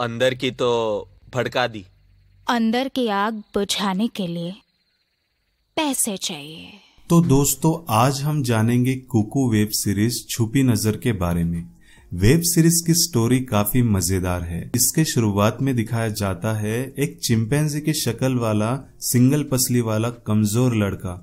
अंदर की तो भड़का दी अंदर की आग बुझाने के लिए पैसे चाहिए तो दोस्तों आज हम जानेंगे कुकू वेब सीरीज छुपी नजर के बारे में वेब सीरीज की स्टोरी काफी मजेदार है इसके शुरुआत में दिखाया जाता है एक चिंपैंजी की शक्ल वाला सिंगल पसली वाला कमजोर लड़का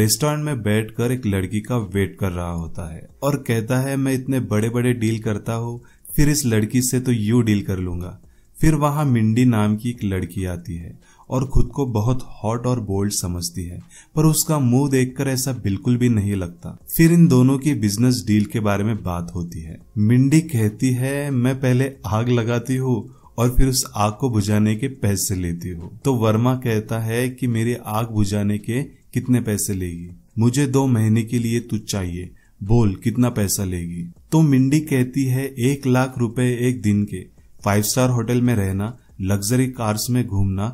रेस्टोरेंट में बैठकर एक लड़की का वेट कर रहा होता है और कहता है मैं इतने बड़े बड़े डील करता हूँ फिर इस लड़की से तो यू डील कर लूंगा फिर वहां मिंडी नाम की एक लड़की आती है और खुद को बहुत हॉट और बोल्ड समझती है पर उसका मुंह देखकर ऐसा बिल्कुल भी नहीं लगता फिर इन दोनों की बिजनेस डील के बारे में बात होती है मिंडी कहती है मैं पहले आग लगाती हूँ और फिर उस आग को बुझाने के पैसे लेती हूँ तो वर्मा कहता है कि मेरी आग बुझाने के कितने पैसे लेगी मुझे दो महीने के लिए तुझ चाहिए बोल कितना पैसा लेगी तो मिंडी कहती है एक लाख रुपए एक दिन के फाइव स्टार होटल में रहना लग्जरी कार्स में घूमना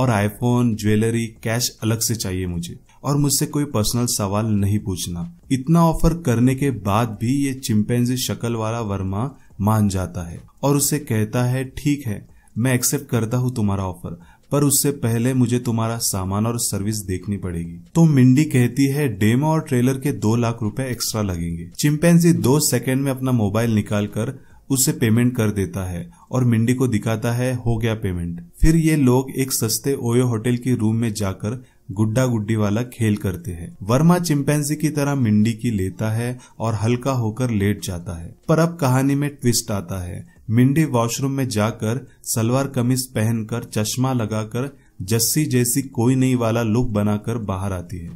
और आईफोन ज्वेलरी कैश अलग से चाहिए मुझे और मुझसे कोई पर्सनल सवाल नहीं पूछना इतना ऑफर करने के बाद भी ये चिंपेन्जी शक्ल वाला वर्मा मान जाता है और उसे कहता है ठीक है मैं एक्सेप्ट करता हूँ तुम्हारा ऑफर पर उससे पहले मुझे तुम्हारा सामान और सर्विस देखनी पड़ेगी तो मिंडी कहती है डेमो और ट्रेलर के दो लाख रुपए एक्स्ट्रा लगेंगे चिंपैंजी दो सेकेंड में अपना मोबाइल निकाल कर उसे पेमेंट कर देता है और मिंडी को दिखाता है हो गया पेमेंट फिर ये लोग एक सस्ते ओयो होटल के रूम में जाकर गुड्डा गुड्डी वाला खेल करते हैं वर्मा चिंपैंजी की तरह मिंडी की लेता है और हल्का होकर लेट जाता है पर अब कहानी में ट्विस्ट आता है मिंडी वॉशरूम में जाकर सलवार कमीज पहनकर चश्मा लगाकर जस्सी जैसी कोई नहीं वाला लुक बनाकर बाहर आती है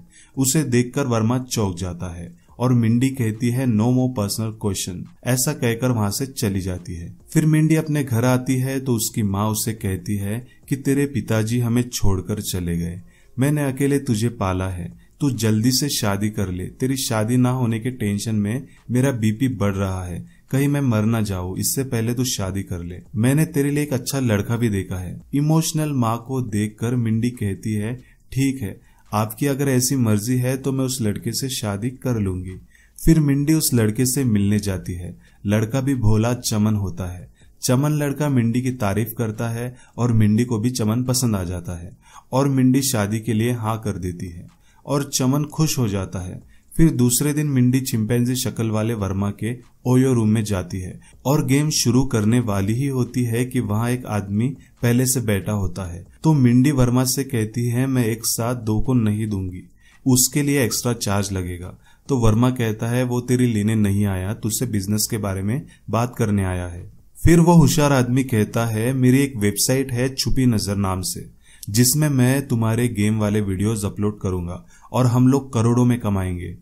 उसे देखकर वर्मा चौक जाता है और मिंडी कहती है नो मोर पर्सनल क्वेश्चन ऐसा कहकर वहां से चली जाती है फिर मिंडी अपने घर आती है तो उसकी माँ उसे कहती है कि तेरे पिताजी हमें छोड़कर चले गए मैंने अकेले तुझे पाला है तू जल्दी से शादी कर ले तेरी शादी ना होने के टेंशन में मेरा बीपी बढ़ रहा है कहीं मैं मर ना जाऊ इससे पहले तू शादी कर ले मैंने तेरे लिए एक अच्छा लड़का भी देखा है इमोशनल माँ को देख मिंडी कहती है ठीक है आपकी अगर ऐसी मर्जी है तो मैं उस लड़के से शादी कर लूंगी फिर मिंडी उस लड़के से मिलने जाती है लड़का भी भोला चमन होता है चमन लड़का मिंडी की तारीफ करता है और मिंडी को भी चमन पसंद आ जाता है और मिंडी शादी के लिए हाँ कर देती है और चमन खुश हो जाता है फिर दूसरे दिन मिंडी चिंपैंजी शक्ल वाले वर्मा के ओयो रूम में जाती है और गेम शुरू करने वाली ही होती है कि वहाँ एक आदमी पहले से बैठा होता है तो मिंडी वर्मा से कहती है मैं एक साथ दो को नहीं दूंगी उसके लिए एक्स्ट्रा चार्ज लगेगा तो वर्मा कहता है वो तेरी लेने नहीं आया तुझसे बिजनेस के बारे में बात करने आया है फिर वो होशियार आदमी कहता है मेरी एक वेबसाइट है छुपी नजर नाम से जिसमें मैं तुम्हारे गेम वाले वीडियोस अपलोड करूंगा और हम लोग करोड़ों में कमाएंगे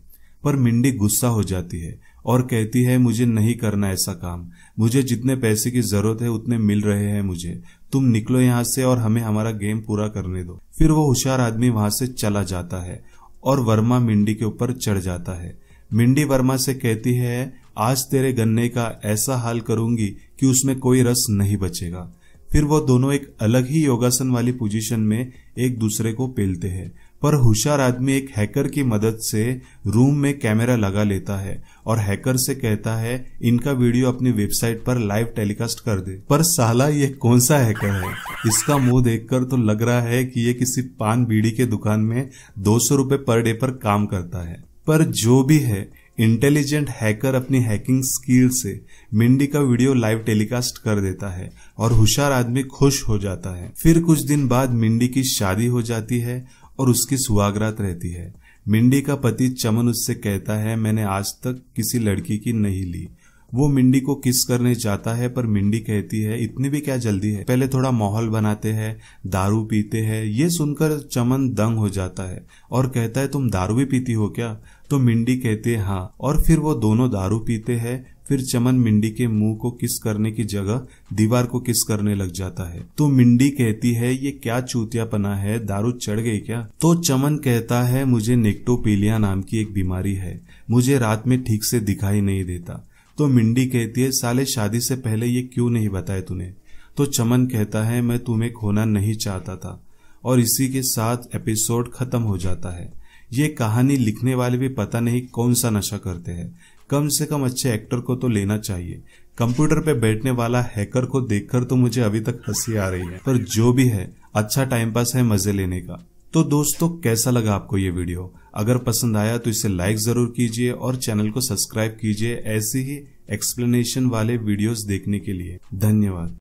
पर मिंडी गुस्सा हो जाती है और कहती है मुझे नहीं करना ऐसा काम मुझे जितने पैसे की जरूरत है उतने मिल रहे हैं मुझे तुम निकलो यहाँ से और हमें हमारा गेम पूरा करने दो फिर वो होशियार आदमी वहां से चला जाता है और वर्मा मिंडी के ऊपर चढ़ जाता है मिंडी वर्मा से कहती है आज तेरे गन्ने का ऐसा हाल करूंगी कि उसमें कोई रस नहीं बचेगा फिर वो दोनों एक अलग ही योगासन वाली पोजीशन में एक दूसरे को पेलते हैं पर होशियार आदमी एक हैकर की मदद से रूम में कैमरा लगा लेता है और हैकर से कहता है इनका वीडियो अपनी वेबसाइट पर लाइव टेलीकास्ट कर दे पर साला ये कौन सा हैकर है इसका मुंह देखकर तो लग रहा है कि ये किसी पान बीड़ी के दुकान में दो सौ रूपये पर डे पर काम करता है पर जो भी है इंटेलिजेंट हैकर अपनी हैकिंग स्किल से मिंडी का वीडियो लाइव टेलीकास्ट कर देता है और हुशार आदमी खुश हो जाता है फिर कुछ दिन बाद मिंडी की शादी हो जाती है और उसकी सुहागरात रहती है मिंडी का पति चमन उससे कहता है मैंने आज तक किसी लड़की की नहीं ली वो मिंडी को किस करने जाता है पर मिंडी कहती है इतनी भी क्या जल्दी है पहले थोड़ा माहौल बनाते हैं दारू पीते हैं ये सुनकर चमन दंग हो जाता है और कहता है तुम दारू भी पीती हो क्या तो मिंडी कहती है हाँ और फिर वो दोनों दारू पीते हैं फिर चमन मिंडी के मुंह को किस करने की जगह दीवार को किस करने लग जाता है तो मिंडी कहती है ये क्या चूतियापना है दारू चढ़ गई क्या तो चमन कहता है मुझे नेक्टोपीलिया नाम की एक बीमारी है मुझे रात में ठीक से दिखाई नहीं देता तो मिंडी कहती है साले शादी से पहले ये क्यों नहीं बताया तूने तो चमन कहता है मैं तुम्हें खोना नहीं चाहता था और इसी के साथ एपिसोड खत्म हो जाता है ये कहानी लिखने वाले भी पता नहीं कौन सा नशा करते हैं कम से कम अच्छे एक्टर को तो लेना चाहिए कंप्यूटर पे बैठने वाला हैकर को देखकर तो मुझे अभी तक हंसी आ रही है पर जो भी है अच्छा टाइम पास है मजे लेने का तो दोस्तों कैसा लगा आपको ये वीडियो अगर पसंद आया तो इसे लाइक जरूर कीजिए और चैनल को सब्सक्राइब कीजिए ऐसे ही एक्सप्लेनेशन वाले वीडियोस देखने के लिए धन्यवाद